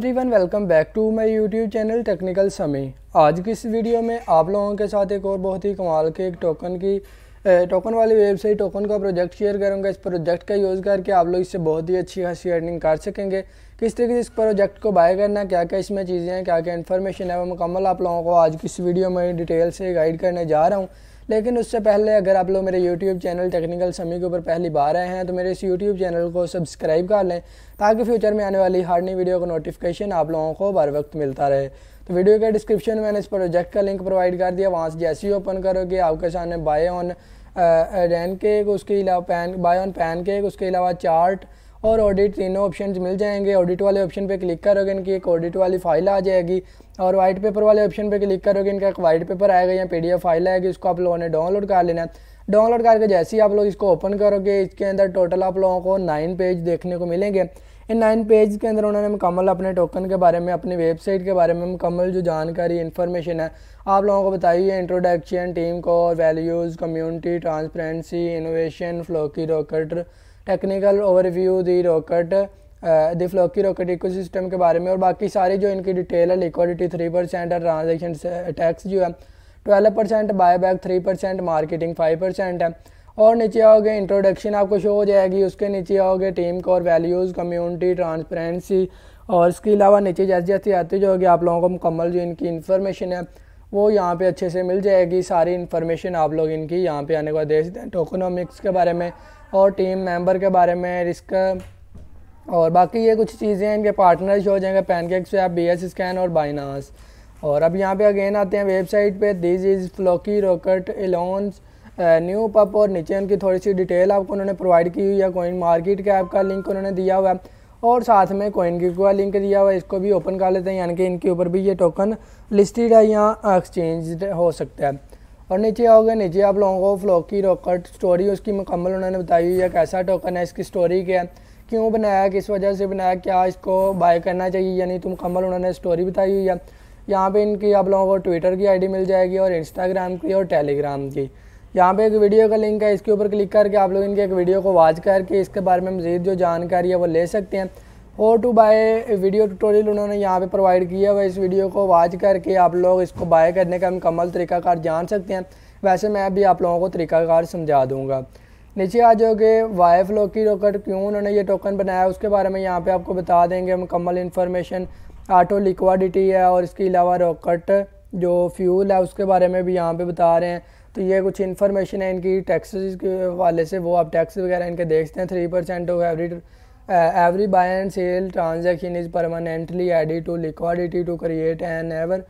everyone welcome back to my YouTube channel technical Sami आज की इस वीडियो में आप लोगों के साथ एक और बहुत ही कमाल के एक टोकन की टोकन वाली वेबसाइट टोकन का प्रोजेक्ट शेयर करूंगा इस प्रोजेक्ट का यूज़ करके आप लोग इससे बहुत ही अच्छी खासी अर्निंग कर सकेंगे किस तरीके से इस प्रोजेक्ट को बाय करना क्या क्या इसमें चीज़ें हैं क्या क्या इन्फॉर्मेशन है वो मुकम्मल आप लोगों को आज की इस वीडियो में डिटेल से गाइड करने जा रहा हूँ लेकिन उससे पहले अगर आप लोग मेरे यूट्यूब चैनल टेक्निकल समी के ऊपर पहली बार आए हैं तो मेरे इस यूट्यूब चैनल को सब्सक्राइब कर लें ताकि फ्यूचर में आने वाली हर नई वीडियो का नोटिफिकेशन आप लोगों को बर वक्त मिलता रहे तो वीडियो के डिस्क्रिप्शन में मैंने इस प्रोजेक्ट का लिंक प्रोवाइड कर दिया वहाँ से जैसे ही ओपन करोगे आपके सामने बाय ऑन रैन केक उसके अलावा पैन बाय ऑन पैन केक उसके अलावा चार्ट और ऑडिट तीनों ऑप्शन मिल जाएंगे ऑडिट वाले ऑप्शन पर क्लिक करोगे इनकी एक ऑडिट वाली फाइल आ जाएगी और वाइट पेपर वाले ऑप्शन पर क्लिक करोगे इनका एक वाइट पेपर आएगा या एफ फाइल आएगी उसको आप लोगों ने डाउनलोड कर लेना है डाउनलोड करके जैसे ही आप लोग इसको ओपन करोगे इसके अंदर टोटल आप लोगों को नाइन पेज देखने को मिलेंगे इन नाइन पेज के अंदर उन्होंने मुकम्मल अपने टोकन के बारे में अपनी वेबसाइट के बारे में मुकम्मल जो जानकारी इन्फॉर्मेशन है आप लोगों को बताई है इंट्रोडक्शन टीम को values community transparency innovation Floki rocket technical overview the rocket the Floki rocket ecosystem के बारे में और बाकी सारी जो इनकी डिटेल है लिक्विडिटी थ्री परसेंट और ट्रांजेक्शन टैक्स uh, जो है twelve percent buyback three percent marketing five percent है और नीचे आओगे इंट्रोडक्शन आपको शो हो जाएगी उसके नीचे आओगे team core values community transparency और इसके अलावा नीचे जैसे जैसे आते जो आप लोगों को मुकम्मल जो इनकी इन्फॉर्मेशन है वो यहाँ पे अच्छे से मिल जाएगी सारी इन्फॉर्मेशन आप लोग इनकी यहाँ पे आने के बाद देख सकते हैं टोकोनॉमिक्स के बारे में और टीम मेंबर के बारे में रिस्क और बाकी ये कुछ चीज़ें इनके पार्टनर शो हो जाएंगे पैनकेक से आप बी एस स्कैन और बाइनास और अब यहाँ पे अगेन आते हैं वेबसाइट पे this is Floki rocket Elon's new pup और नीचे उनकी थोड़ी सी डिटेल आपको उन्होंने प्रोवाइड की हुई है कोइन मार्केट के ऐप का लिंक उन्होंने दिया हुआ है और साथ में कोइन की का लिंक दिया हुआ है इसको भी ओपन कर लेते हैं यानी कि इनके ऊपर भी ये टोकन लिस्टेड है या एक्सचेंज हो सकता है और नीचे आओगे नीचे आप लोगों को फ्लो की रॉकेट स्टोरी उसकी मुकम्मल उन्होंने बताई हुई है कैसा टोकन है इसकी स्टोरी क्या है क्यों बनाया किस वजह से बनाया क्या इसको बाय करना चाहिए यानी तो मुकम्मल उन्होंने स्टोरी बताई हुई है यहाँ पे इनकी आप लोगों को ट्विटर की आईडी मिल जाएगी और इंस्टाग्राम की और टेलीग्राम की यहाँ पे एक वीडियो का लिंक है इसके ऊपर क्लिक करके आप लोग इनके एक वीडियो को वाच करके इसके बारे में मज़ीद जो जानकारी है वो ले सकते हैं हो टू बाय वीडियो ट्यूटोरियल उन्होंने यहाँ पे प्रोवाइड किया है इस वीडियो को वाच करके आप लोग इसको बाय करने का मुकम्मल तरीकाकार जान सकते हैं वैसे मैं भी आप लोगों को तरीकाकार समझा दूँगा नीचे आ जाओगे वाई फ्लो की टोकन क्यों उन्होंने ये टोकन बनाया उसके बारे में यहाँ पर आपको बता देंगे मुकम्मल इन्फॉर्मेशन ऑटो लिक्वाडिटी है और इसके अलावा रॉकेट जो फ्यूल है उसके बारे में भी यहाँ पे बता रहे हैं तो ये कुछ इन्फॉर्मेशन है इनकी टैक्सेस के वाले से वो आप टैक्स वगैरह इनके देखते हैं three percent of every every buy and sell transaction is permanently added to liquidity to create an ever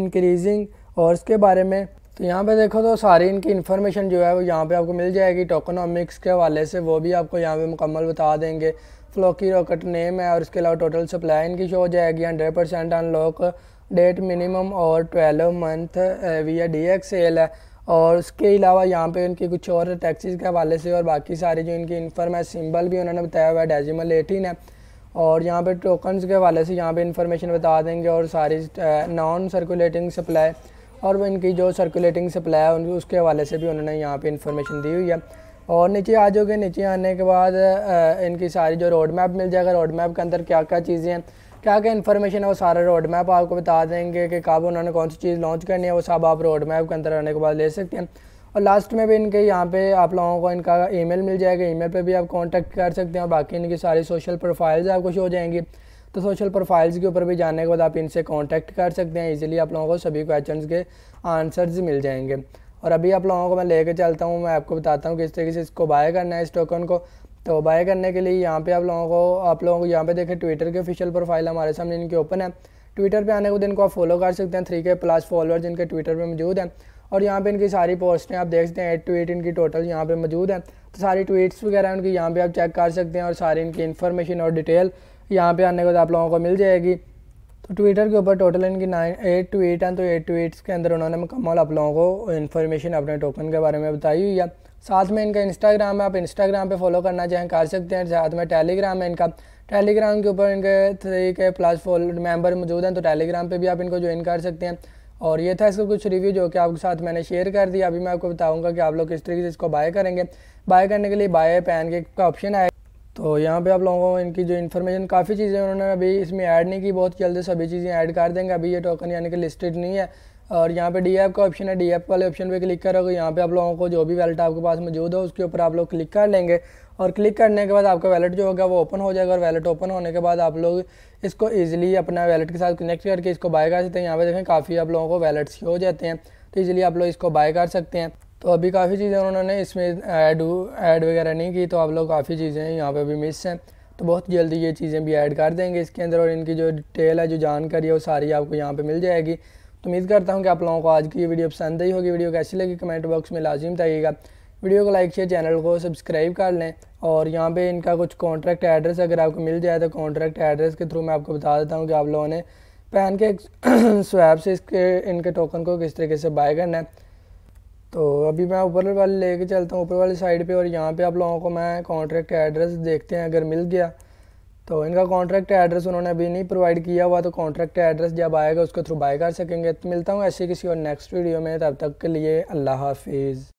increasing और इसके बारे में तो यहाँ पे देखो तो सारी इनकी इन्फॉर्मेशन जो है वो यहाँ पे आपको मिल जाएगी टोकोनॉमिक्स के हवाले से वो भी आपको यहाँ पे मुकम्मल बता देंगे फ्लोकी रॉकेट नेम है और इसके अलावा टोटल सप्लाई इनकी शो हो जाएगी hundred percent unlock date minimum और twelve month V D X sale है और उसके अलावा यहाँ पे इनकी कुछ और टैक्सीज़ के हवाले से और बाकी सारे जो इनके इन्फर्म है सिंबल भी उन्होंने बताया हुआ है डेजिमल एटीन है और यहाँ पे टोकन्स के हवाले से यहाँ पे इन्फॉर्मेशन बता देंगे और सारी नॉन सर्कुलेटिंग सप्लाई और वो इनकी जो सर्कुलेटिंग सप्लाई है उनकी उसके हवाले से भी उन्होंने यहाँ पर इन्फॉर्मेशन दी हुई है और नीचे आ जाओगे नीचे आने के बाद इनकी सारी जो रोड मैप मिल जाएगा रोड मैप के अंदर क्या क्या चीज़ें हैं क्या क्या इन्फॉर्मेशन है वो सारा रोड मैप आपको बता देंगे कि कब उन्होंने कौन सी चीज़ लॉन्च करनी है वो सब आप रोड मैप के अंदर आने के बाद ले सकते हैं और लास्ट में भी इनके यहाँ पे आप लोगों को इनका ईमेल मिल जाएगा ईमेल पे भी आप कांटेक्ट कर सकते हैं और बाकी इनकी सारी सोशल प्रोफाइल्स आपको शो हो जाएंगी तो सोशल प्रोफाइल्स के ऊपर भी जाने के बाद आप इनसे कांटेक्ट कर सकते हैं इजीली आप लोगों को सभी क्वेश्चन के आंसर्स मिल जाएंगे और अभी आप लोगों को मैं लेके चलता हूँ मैं आपको बताता हूँ किस तरीके से इसको बाय करना है इस टोकन को तो बाय करने के लिए यहाँ पे आप लोगों को आप लोगों को यहाँ पे देखें ट्विटर के ऑफिशियल प्रोफाइल हमारे सामने इनकी ओपन है ट्विटर पे आने के दिन इनको आप फॉलो कर सकते हैं थ्री के प्लस फॉलोअर जिनके ट्विटर पे मौजूद हैं और यहाँ पे इनकी सारी पोस्टें आप देख सकते हैं एट ट्वीट इनकी टोटल यहाँ पर मौजूद हैं तो सारी ट्वीट्स वगैरह उनकी यहाँ पर आप चेक कर सकते हैं और सारी इनकी इन्फॉर्मेशन और डिटेल यहाँ पर आने के बाद आप लोगों को मिल जाएगी तो ट्विटर के ऊपर टोटल इनकी नाइन एट ट्वीट हैं तो एट ट्वीट्स के अंदर उन्होंने मुकम्मल आप लोगों को इन्फॉर्मेशन अपने टोकन के बारे में बताई हुई है साथ में इनका इंस्टाग्राम है आप इंस्टाग्राम पे फॉलो करना चाहें कर सकते हैं साथ में टेलीग्राम है इनका टेलीग्राम के ऊपर इनके थ्री के प्लस फोल मेम्बर मौजूद हैं तो टेलीग्राम पर भी आप इनको ज्वाइन कर सकते हैं और ये था इसका कुछ रिव्यू जो कि आपके साथ मैंने शेयर कर दिया अभी मैं आपको बताऊँगा कि आप लोग किस तरीके से इसको बाय करेंगे बाय करने के लिए बाय पैन का ऑप्शन आए तो यहाँ पे आप लोगों को इनकी जो इन्फॉर्मेशन काफ़ी चीज़ें उन्होंने अभी इसमें ऐड नहीं की बहुत जल्दी सभी चीज़ें ऐड कर देंगे अभी ये टोकन यानी कि लिस्टेड नहीं है और यहाँ पे डी एफ का ऑप्शन है डी एफ वाले ऑप्शन पे क्लिक करोगे यहाँ पे आप लोगों को जो भी वैलेट आपके पास मौजूद हो उसके ऊपर आप लोग क्लिक कर लेंगे और क्लिक करने के बाद आपका वैलेट जो होगा वो ओपन हो जाएगा और वैलेट ओपन होने के बाद आप लोग इसको ईजिली अपना वैलेट के साथ कनेक्ट करके इसको बाय कर सकते हैं यहाँ पे देखें काफ़ी आप लोगों को वैलेट्स हो जाते हैं तो ईजिली आप लोग इसको बाय कर सकते हैं तो अभी काफ़ी चीज़ें उन्होंने इसमें ऐड ऐड वगैरह नहीं की तो आप लोग काफ़ी चीज़ें यहाँ पे अभी मिस हैं तो बहुत जल्दी ये चीज़ें भी ऐड कर देंगे इसके अंदर और इनकी जो डिटेल है जो जानकारी है वो सारी आपको यहाँ पे मिल जाएगी तो उम्मीद करता हूँ कि आप लोगों को आज की वीडियो पसंद आई होगी वीडियो कैसी लगी कमेंट बॉक्स में लाजिम बताइएगा वीडियो को लाइक शेयर चैनल को सब्सक्राइब कर लें और यहाँ पे इनका कुछ कॉन्ट्रैक्ट एड्रेस अगर आपको मिल जाए तो कॉन्ट्रैक्ट एड्रेस के थ्रू मैं आपको बता देता हूँ कि आप लोगों ने पहन के स्वैप से इसके इनके टोकन को किस तरीके से बाय करना है तो अभी मैं ऊपर वाले लेके चलता हूँ ऊपर वाली साइड पे और यहाँ पे आप लोगों को मैं कॉन्ट्रैक्ट एड्रेस देखते हैं अगर मिल गया तो इनका कॉन्ट्रैक्ट एड्रेस उन्होंने अभी नहीं प्रोवाइड किया हुआ तो कॉन्ट्रैक्ट एड्रेस जब आएगा उसके थ्रू बाय कर सकेंगे तो मिलता हूँ ऐसे किसी और नेक्स्ट वीडियो में तब तक के लिए अल्लाह हाफिज़